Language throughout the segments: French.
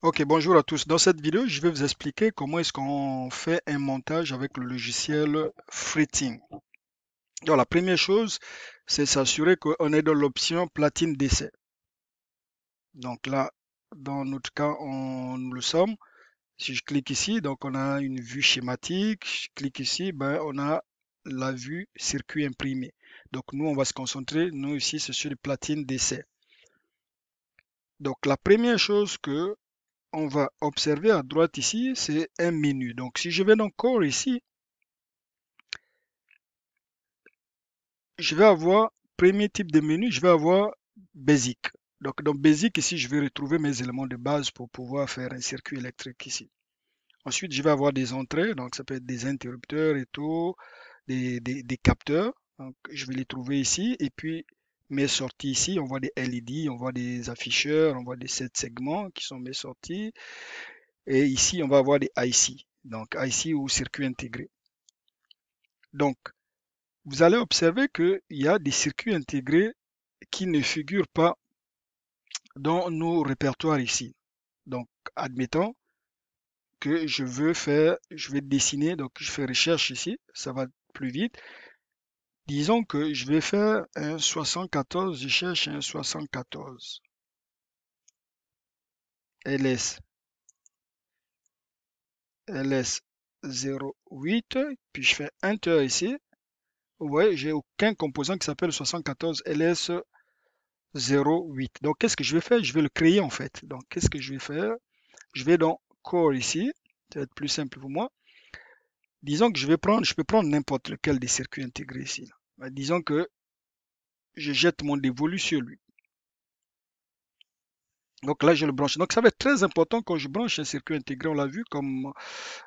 Ok, bonjour à tous. Dans cette vidéo, je vais vous expliquer comment est-ce qu'on fait un montage avec le logiciel friting. Donc, la première chose, c'est s'assurer qu'on est dans l'option platine d'essai. Donc là, dans notre cas, on, nous le sommes. Si je clique ici, donc on a une vue schématique. Je clique ici, ben, on a la vue circuit imprimé. Donc nous, on va se concentrer, nous ici, c'est sur les platines d'essai. Donc la première chose que on va observer à droite ici, c'est un menu. Donc si je vais encore ici, je vais avoir, premier type de menu, je vais avoir Basic. Donc dans Basic ici, je vais retrouver mes éléments de base pour pouvoir faire un circuit électrique ici. Ensuite, je vais avoir des entrées, donc ça peut être des interrupteurs et tout, des, capteurs. Donc je vais les trouver ici. Et puis mes sorties ici. On voit des LED, on voit des afficheurs, on voit des 7 segments qui sont mes sorties. Et ici, on va avoir des IC, donc IC ou circuit intégré. Donc, vous allez observer qu'il y a des circuits intégrés qui ne figurent pas dans nos répertoires ici. Donc, admettons que je veux faire, je vais dessiner, donc je fais recherche ici, ça va plus vite. Disons que je vais faire un 74, je cherche un 74. LS. LS 08, puis je fais Enter ici. Vous voyez, j'ai aucun composant qui s'appelle 74 LS 08. Donc, qu'est-ce que je vais faire Je vais le créer en fait. Donc, qu'est-ce que je vais faire Je vais dans Core ici. Ça va être plus simple pour moi. Disons que je vais prendre, je peux prendre n'importe lequel des circuits intégrés ici. disons que je jette mon dévolu sur lui. Donc là, je le branche. Donc ça va être très important quand je branche un circuit intégré, on l'a vu, comme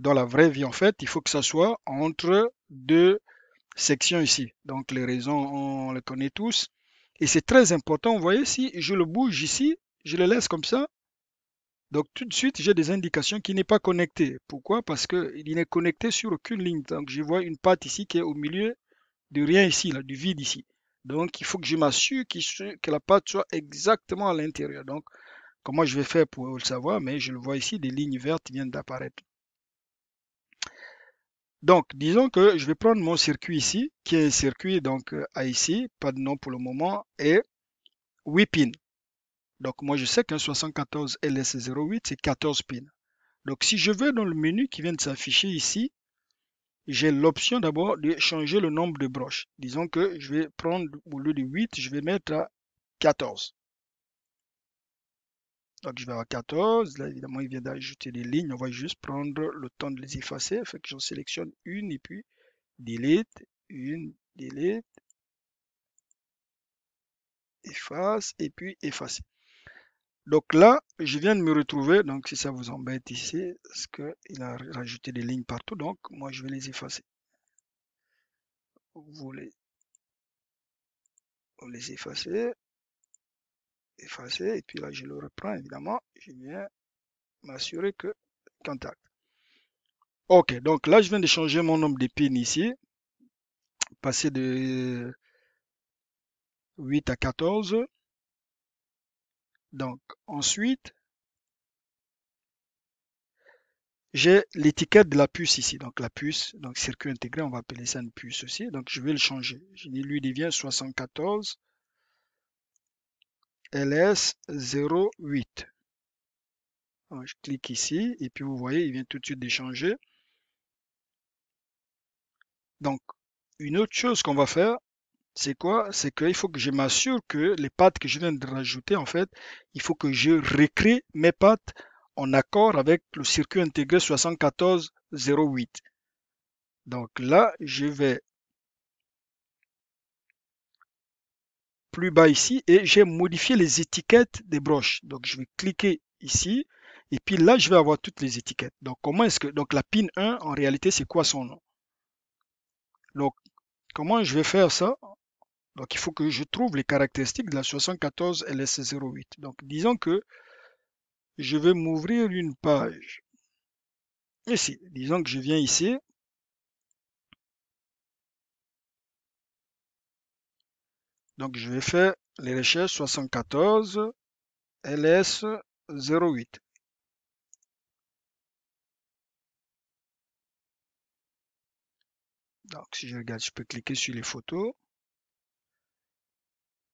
dans la vraie vie en fait, il faut que ça soit entre deux sections ici. Donc les raisons, on les connaît tous. Et c'est très important, vous voyez, si je le bouge ici, je le laisse comme ça, donc tout de suite, j'ai des indications qui n'est pas connecté. Pourquoi Parce qu'il n'est connecté sur aucune ligne. Donc je vois une patte ici qui est au milieu de rien ici, du vide ici. Donc il faut que je m'assure que la patte soit exactement à l'intérieur. Donc comment je vais faire pour le savoir Mais je le vois ici, des lignes vertes viennent d'apparaître. Donc, disons que je vais prendre mon circuit ici, qui est un circuit donc ici, euh, pas de nom pour le moment, et 8 donc moi je sais qu'un 74 LS08 c'est 14 pins. Donc si je vais dans le menu qui vient de s'afficher ici, j'ai l'option d'abord de changer le nombre de broches. Disons que je vais prendre au lieu de 8, je vais mettre à 14. Donc je vais à 14, là évidemment il vient d'ajouter des lignes, on va juste prendre le temps de les effacer, fait que j'en sélectionne une et puis delete, une, delete, efface et puis effacer. Donc là, je viens de me retrouver. Donc si ça vous embête ici, parce qu'il a rajouté des lignes partout, donc moi je vais les effacer. Vous voulez les effacez, effacer, et puis là je le reprends évidemment. Je viens m'assurer que contact. Ok, donc là je viens de changer mon nombre de pins ici, passer de 8 à 14 donc ensuite, j'ai l'étiquette de la puce ici. Donc la puce, donc circuit intégré, on va appeler ça une puce aussi. Donc je vais le changer. Je dis lui devient 74 LS08. je clique ici et puis vous voyez, il vient tout de suite d'échanger. Donc une autre chose qu'on va faire, c'est quoi? C'est qu'il faut que je m'assure que les pattes que je viens de rajouter, en fait, il faut que je recrée mes pattes en accord avec le circuit intégré 7408. Donc là, je vais plus bas ici et j'ai modifié les étiquettes des broches. Donc je vais cliquer ici et puis là, je vais avoir toutes les étiquettes. Donc comment est-ce que... Donc la pin 1, en réalité, c'est quoi son nom? Donc comment je vais faire ça donc il faut que je trouve les caractéristiques de la 74 LS08. Donc disons que je vais m'ouvrir une page. Ici, disons que je viens ici. Donc je vais faire les recherches 74 LS08. Donc si je regarde, je peux cliquer sur les photos.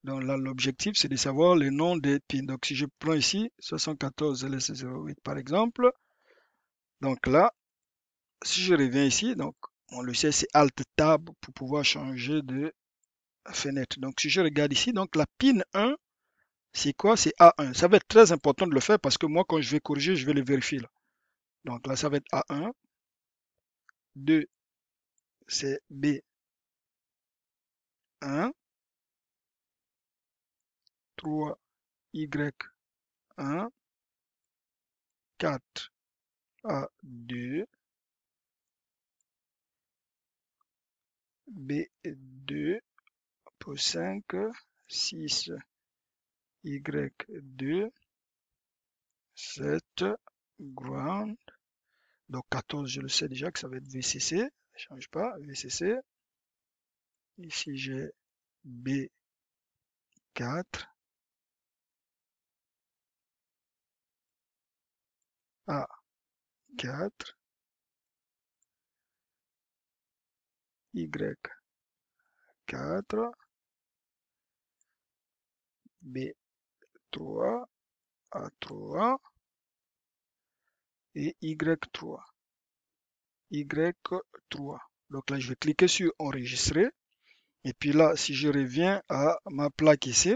Donc là, l'objectif, c'est de savoir le nom des pins. Donc si je prends ici 74 LS08 par exemple, donc là, si je reviens ici, donc on le sait c'est Alt Tab pour pouvoir changer de fenêtre. Donc si je regarde ici, donc la pin 1, c'est quoi C'est A1. Ça va être très important de le faire parce que moi, quand je vais corriger, je vais le vérifier. Là. Donc là, ça va être A1. 2, c'est B1. 3, Y1, 4, A2, B2 pour 5, 6, Y2, 7, ground. Donc 14, je le sais déjà que ça va être VCC. ne change pas, VCC. Ici, j'ai B4, Ah, a, 4 y 4 b 3 a 3 et y 3 y 3 donc là je vais cliquer sur enregistrer et puis là si je reviens à ma plaque ici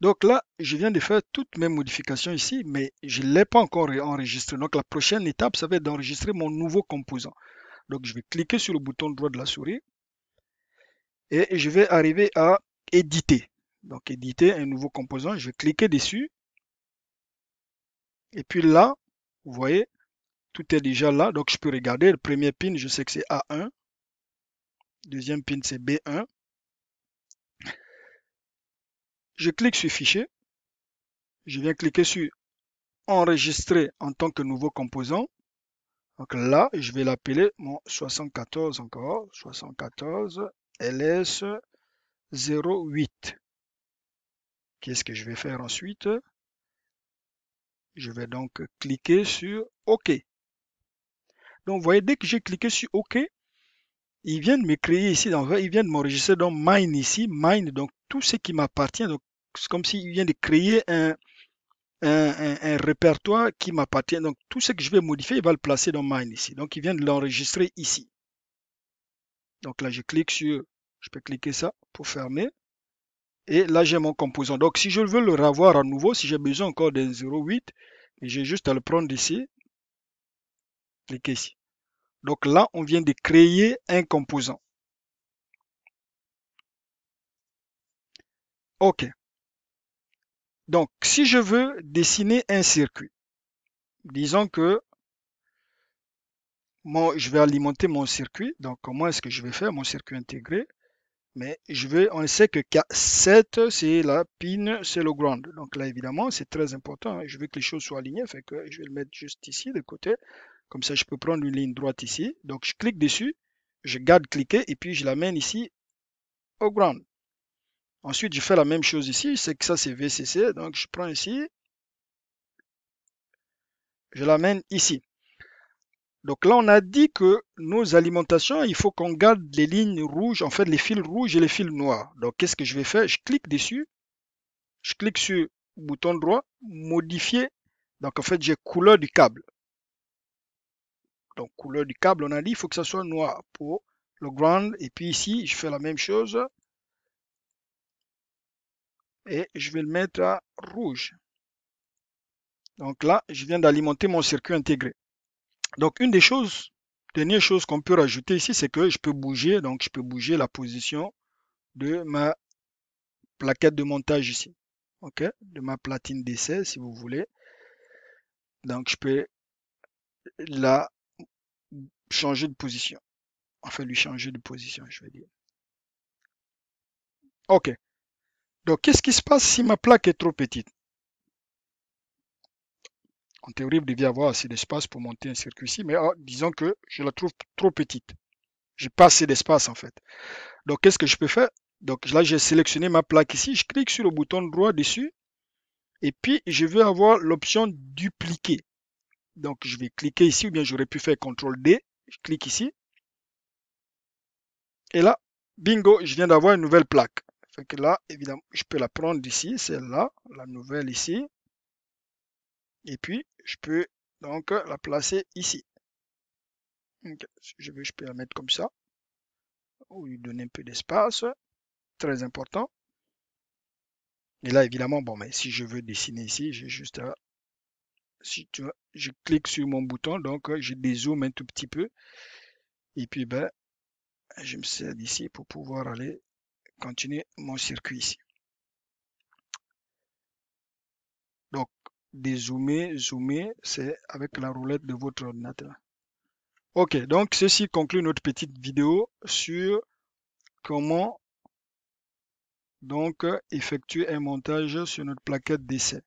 donc là, je viens de faire toutes mes modifications ici, mais je ne l'ai pas encore enregistré. Donc la prochaine étape, ça va être d'enregistrer mon nouveau composant. Donc je vais cliquer sur le bouton droit de la souris et je vais arriver à éditer. Donc éditer un nouveau composant, je vais cliquer dessus. Et puis là, vous voyez, tout est déjà là. Donc je peux regarder, le premier pin, je sais que c'est A1. Deuxième pin, c'est B1. Je clique sur Fichier. Je viens cliquer sur Enregistrer en tant que nouveau composant. Donc là, je vais l'appeler mon 74 encore, 74 LS 08. Qu'est-ce que je vais faire ensuite Je vais donc cliquer sur OK. Donc vous voyez, dès que j'ai cliqué sur OK, il vient de me créer ici, dans il vient de m'enregistrer dans Mine ici, Mine, donc tout ce qui m'appartient, c'est comme s'il vient de créer un, un, répertoire qui m'appartient. Donc, tout ce que je vais modifier, il va le placer dans Mine ici. Donc, il vient de l'enregistrer ici. Donc là, je clique sur, je peux cliquer ça pour fermer. Et là, j'ai mon composant. Donc, si je veux le revoir à nouveau, si j'ai besoin encore d'un 0.8, j'ai juste à le prendre ici. Cliquez ici. Donc là, on vient de créer un composant. OK. Donc, si je veux dessiner un circuit, disons que moi, je vais alimenter mon circuit. Donc, comment est-ce que je vais faire mon circuit intégré Mais je vais, on sait que 7, c'est la pin, c'est le ground. Donc là, évidemment, c'est très important. Hein. Je veux que les choses soient alignées. Fait que je vais le mettre juste ici, de côté. Comme ça, je peux prendre une ligne droite ici. Donc, je clique dessus. Je garde cliquer et puis je l'amène ici au ground. Ensuite, je fais la même chose ici. C'est que ça, c'est VCC. Donc, je prends ici. Je l'amène ici. Donc là, on a dit que nos alimentations, il faut qu'on garde les lignes rouges, en fait, les fils rouges et les fils noirs. Donc, qu'est-ce que je vais faire Je clique dessus. Je clique sur bouton droit, modifier. Donc, en fait, j'ai couleur du câble. Donc, couleur du câble, on a dit, il faut que ça soit noir pour le ground. Et puis ici, je fais la même chose et je vais le mettre à rouge. Donc là, je viens d'alimenter mon circuit intégré. Donc une des choses, dernière chose qu'on peut rajouter ici, c'est que je peux bouger, donc je peux bouger la position de ma plaquette de montage ici. OK, de ma platine d'essai si vous voulez. Donc je peux la changer de position. Enfin lui changer de position, je vais dire. OK. Donc, qu'est-ce qui se passe si ma plaque est trop petite En théorie, il devait y avoir assez d'espace pour monter un circuit ici, mais ah, disons que je la trouve trop petite. Je pas assez d'espace en fait. Donc, qu'est-ce que je peux faire Donc là, j'ai sélectionné ma plaque ici. Je clique sur le bouton droit dessus. Et puis, je vais avoir l'option dupliquer. Donc, je vais cliquer ici, ou bien j'aurais pu faire CTRL D. Je clique ici. Et là, bingo, je viens d'avoir une nouvelle plaque. Donc là, évidemment, je peux la prendre ici, celle-là, la nouvelle ici. Et puis, je peux donc la placer ici. Donc, si je veux, je peux la mettre comme ça. Ou lui donner un peu d'espace. Très important. Et là, évidemment, bon, mais si je veux dessiner ici, j'ai juste Si tu vois, je clique sur mon bouton, donc je dézoome un tout petit peu. Et puis, ben, je me sers d'ici pour pouvoir aller continuer mon circuit ici. Donc, dézoomer, zoomer, c'est avec la roulette de votre ordinateur. Ok, donc ceci conclut notre petite vidéo sur comment donc effectuer un montage sur notre plaquette d'essai.